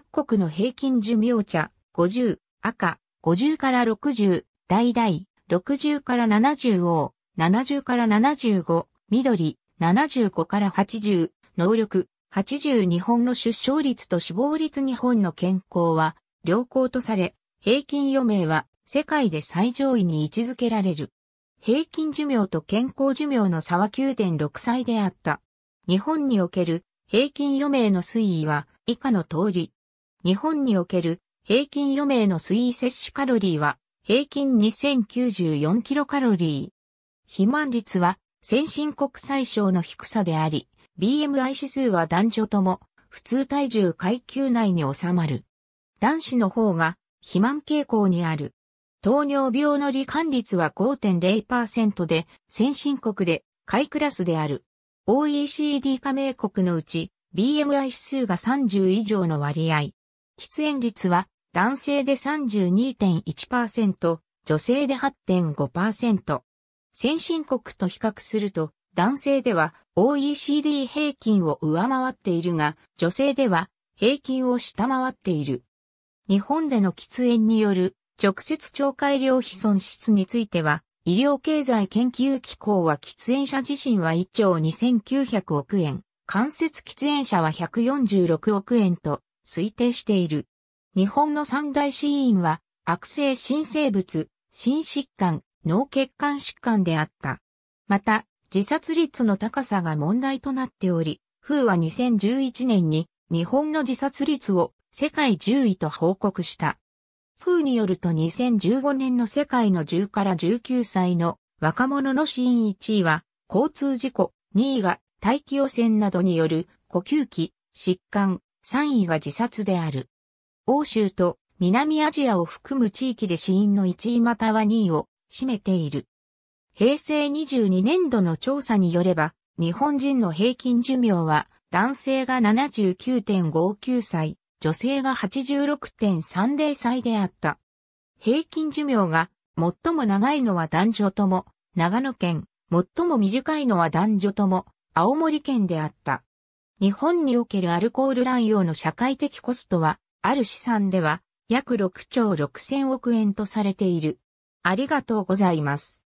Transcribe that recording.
各国の平均寿命茶、50、赤、50から60、大々、60から70王、70から75、緑、75から80、能力、80日本の出生率と死亡率日本の健康は良好とされ、平均余命は世界で最上位に位置づけられる。平均寿命と健康寿命の差は9.6歳であった。日本における平均余命の推移は以下の通り、日本における平均余命の水位摂取カロリーは平均2094キロカロリー。肥満率は先進国最小の低さであり、BMI 指数は男女とも普通体重階級内に収まる。男子の方が肥満傾向にある。糖尿病の罹患率は5.0%で、先進国で下位クラスである。OECD 加盟国のうち、BMI 指数が30以上の割合、喫煙率は男性で32.1%、女性で8.5%。先進国と比較すると、男性では OECD 平均を上回っているが、女性では平均を下回っている。日本での喫煙による直接懲戒量費損失については、医療経済研究機構は喫煙者自身は1兆2900億円、間接喫煙者は146億円と推定している。日本の三大死因は、悪性新生物、心疾患、脳血管疾患であった。また、自殺率の高さが問題となっており、風は2011年に日本の自殺率を世界10位と報告した。風によると2015年の世界の10から19歳の若者の死因1位は交通事故、2位が大気汚染などによる呼吸器、疾患、3位が自殺である。欧州と南アジアを含む地域で死因の1位または2位を占めている。平成22年度の調査によれば、日本人の平均寿命は男性が79.59歳、女性が86.30歳であった。平均寿命が最も長いのは男女とも長野県、最も短いのは男女とも青森県であった。日本におけるアルコール乱用の社会的コストは、ある資産では約6兆6千億円とされている。ありがとうございます。